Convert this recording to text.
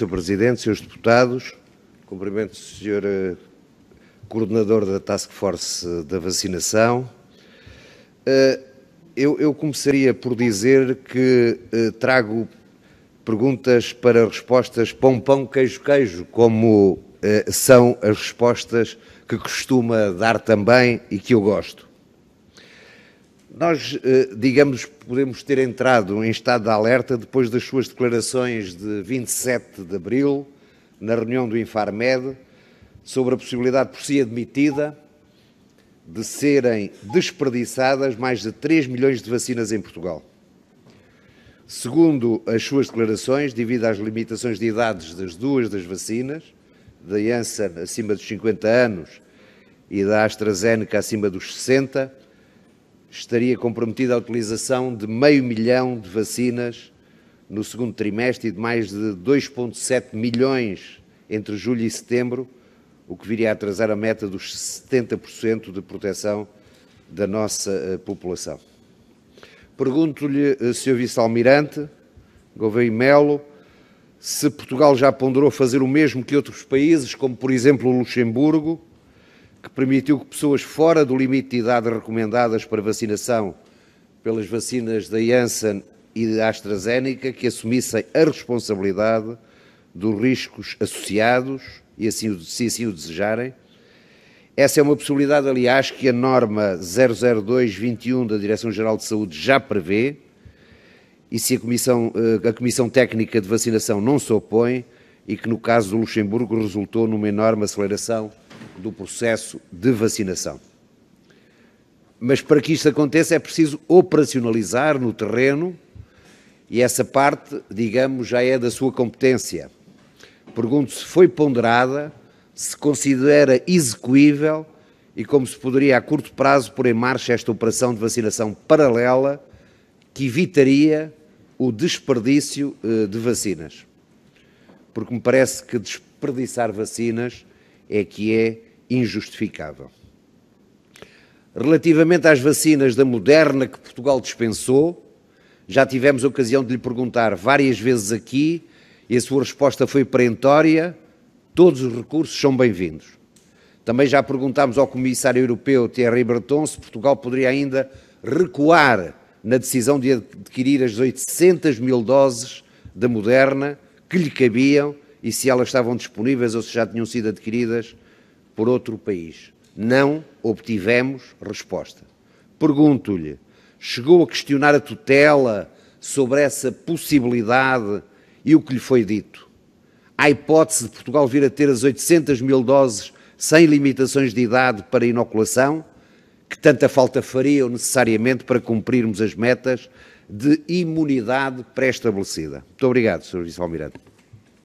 Sr. Presidente, Srs. Deputados, cumprimento o Sr. Eh, coordenador da Task Force da Vacinação. Eh, eu, eu começaria por dizer que eh, trago perguntas para respostas pão, pão, queijo, queijo, como são as respostas que costuma dar também e que eu gosto. Nós, eh, digamos, podemos ter entrado em estado de alerta depois das suas declarações de 27 de abril, na reunião do Infarmed, sobre a possibilidade por si admitida de serem desperdiçadas mais de 3 milhões de vacinas em Portugal. Segundo as suas declarações, devido às limitações de idades das duas das vacinas, da Janssen acima dos 50 anos e da AstraZeneca acima dos 60, estaria comprometida a utilização de meio milhão de vacinas no segundo trimestre e de mais de 2,7 milhões entre julho e setembro, o que viria a atrasar a meta dos 70% de proteção da nossa eh, população. Pergunto-lhe, eh, Sr. Vice-Almirante Gouveia Melo, se Portugal já ponderou fazer o mesmo que outros países, como por exemplo o Luxemburgo, que permitiu que pessoas fora do limite de idade recomendadas para vacinação pelas vacinas da Janssen e da AstraZeneca que assumissem a responsabilidade dos riscos associados e assim, se assim o desejarem. Essa é uma possibilidade, aliás, que a norma 00221 da Direção-Geral de Saúde já prevê, e se a comissão, eh, a comissão Técnica de Vacinação não se opõe, e que no caso do Luxemburgo resultou numa enorme aceleração do processo de vacinação. Mas para que isto aconteça é preciso operacionalizar no terreno e essa parte, digamos, já é da sua competência. Pergunto se foi ponderada, se considera execuível e como se poderia a curto prazo pôr em marcha esta operação de vacinação paralela que evitaria o desperdício eh, de vacinas. Porque me parece que desperdiçar vacinas é que é injustificável. Relativamente às vacinas da Moderna que Portugal dispensou, já tivemos a ocasião de lhe perguntar várias vezes aqui e a sua resposta foi perentória: todos os recursos são bem-vindos. Também já perguntámos ao Comissário Europeu Thierry Breton se Portugal poderia ainda recuar na decisão de adquirir as 800 mil doses da Moderna que lhe cabiam e se elas estavam disponíveis ou se já tinham sido adquiridas por outro país. Não obtivemos resposta. Pergunto-lhe, chegou a questionar a tutela sobre essa possibilidade e o que lhe foi dito? Há hipótese de Portugal vir a ter as 800 mil doses sem limitações de idade para inoculação, que tanta falta fariam necessariamente para cumprirmos as metas de imunidade pré-estabelecida. Muito obrigado, Sr. Vice-Almirante.